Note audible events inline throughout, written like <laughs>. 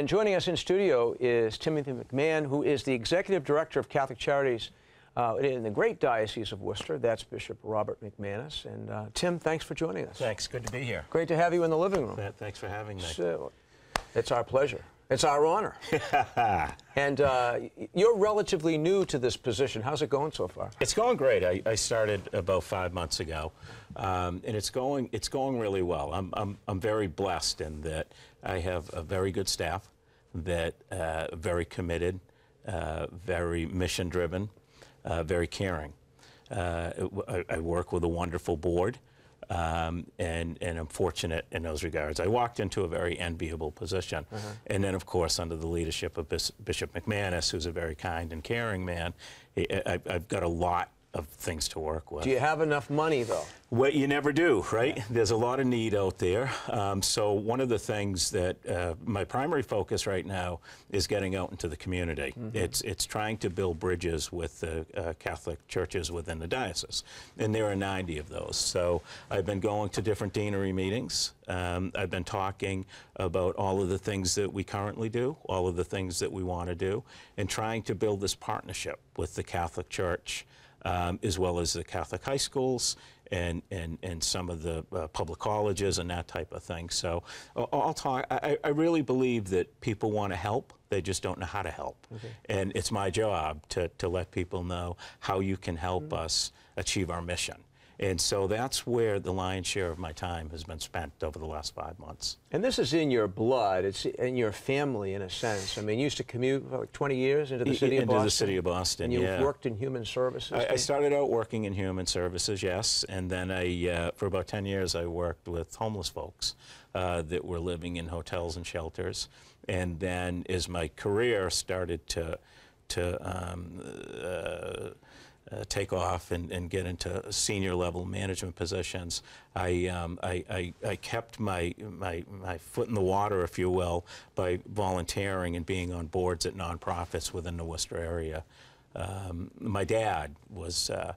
And joining us in studio is Timothy McMahon, who is the Executive Director of Catholic Charities uh, in the great Diocese of Worcester. That's Bishop Robert McManus. And uh, Tim, thanks for joining us. Thanks. Good to be here. Great to have you in the living room. Thanks for having me. So, it's our pleasure. It's our honor. <laughs> and uh, you're relatively new to this position. How's it going so far? It's going great. I, I started about five months ago, um, and it's going it's going really well. I'm, I'm I'm very blessed in that I have a very good staff that uh, very committed, uh, very mission driven, uh, very caring. Uh, I, I work with a wonderful board. Um, and, and I'm fortunate in those regards. I walked into a very enviable position. Uh -huh. And then, of course, under the leadership of Bis Bishop McManus, who's a very kind and caring man, I, I've got a lot of things to work with. Do you have enough money, though? Well, you never do, right? Yeah. There's a lot of need out there. Um, so one of the things that uh, my primary focus right now is getting out into the community. Mm -hmm. It's it's trying to build bridges with the uh, Catholic churches within the diocese, and there are 90 of those. So I've been going to different deanery meetings. Um, I've been talking about all of the things that we currently do, all of the things that we want to do, and trying to build this partnership with the Catholic Church um, as well as the Catholic high schools and, and, and some of the uh, public colleges and that type of thing. So uh, I'll talk, I, I, really believe that people want to help, they just don't know how to help. Okay. And it's my job to, to let people know how you can help mm -hmm. us achieve our mission. And so that's where the lion's share of my time has been spent over the last five months. And this is in your blood. It's in your family, in a sense. I mean, you used to commute for like 20 years into the city into of Boston. Into the city of Boston, And you yeah. worked in human services? I, I, started out working in human services, yes. And then I, uh, for about 10 years, I worked with homeless folks uh, that were living in hotels and shelters. And then as my career started to, to um, uh, uh, take off and, and get into senior level management positions. I, um, I, I, I, kept my, my, my foot in the water, if you will, by volunteering and being on boards at nonprofits within the Worcester area. Um, my dad was, uh,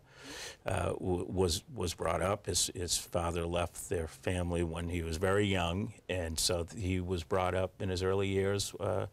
uh, was, was brought up. His, his father left their family when he was very young, and so he was brought up in his early years. Uh,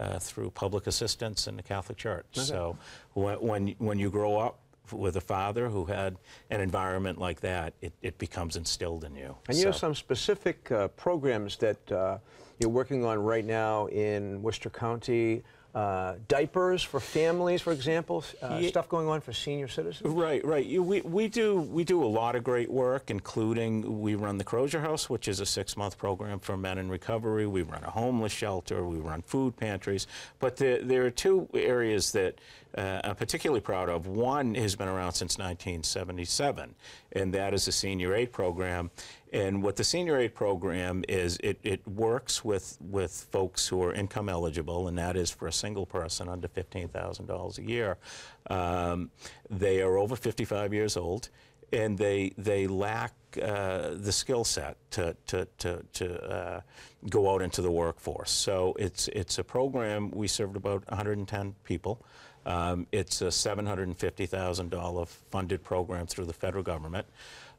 uh, through public assistance in the Catholic Church. Okay. So when, when, when you grow up with a father who had an environment like that, it, it becomes instilled in you. And so. you have some specific uh, programs that uh, you're working on right now in Worcester County. Uh, diapers for families, for example, uh, yeah. stuff going on for senior citizens? Right, right. We, we, do, we do a lot of great work, including we run the Crozier House, which is a six-month program for men in recovery. We run a homeless shelter. We run food pantries. But the, there are two areas that uh, I'm particularly proud of. One has been around since 1977, and that is the Senior Aid Program. And what the Senior Aid Program is, it, it works with, with folks who are income eligible, and that is for a single person under $15,000 a year. Um, they are over 55 years old, and they, they lack uh, the skill set to, to, to, to uh, go out into the workforce. So it's, it's a program, we served about 110 people. Um, it's a $750,000 funded program through the federal government.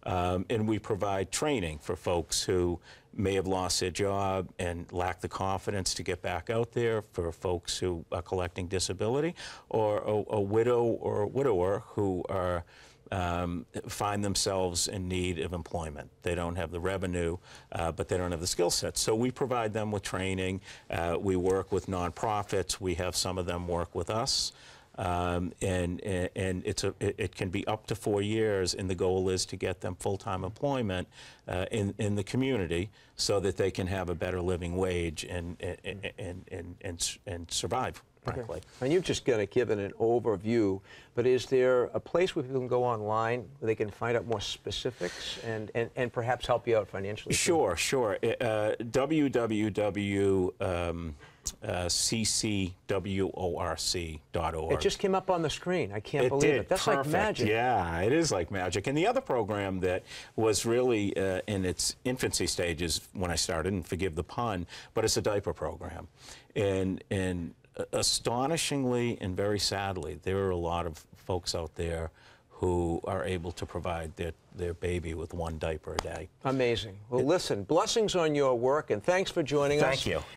Um, and we provide training for folks who may have lost their job and lack the confidence to get back out there, for folks who are collecting disability, or a, a widow or a widower who are um, find themselves in need of employment. They don't have the revenue, uh, but they don't have the skill set. So we provide them with training. Uh, we work with nonprofits. We have some of them work with us. Um, and, and it's a, it can be up to four years, and the goal is to get them full-time employment uh, in, in the community so that they can have a better living wage and, and, and, and, and, and survive frankly. Okay. And you've just kind of given an overview, but is there a place where people can go online where they can find out more specifics and, and, and perhaps help you out financially? Sure, sure. Uh, www. Um, uh, ccworc.org. It just came up on the screen. I can't it believe did. it. That's Perfect. like magic. Yeah, it is like magic. And the other program that was really uh, in its infancy stages when I started, and forgive the pun, but it's a diaper program. And, and astonishingly and very sadly, there are a lot of folks out there who are able to provide their, their baby with one diaper a day. Amazing. Well, it, listen, blessings on your work, and thanks for joining thank us. Thank you.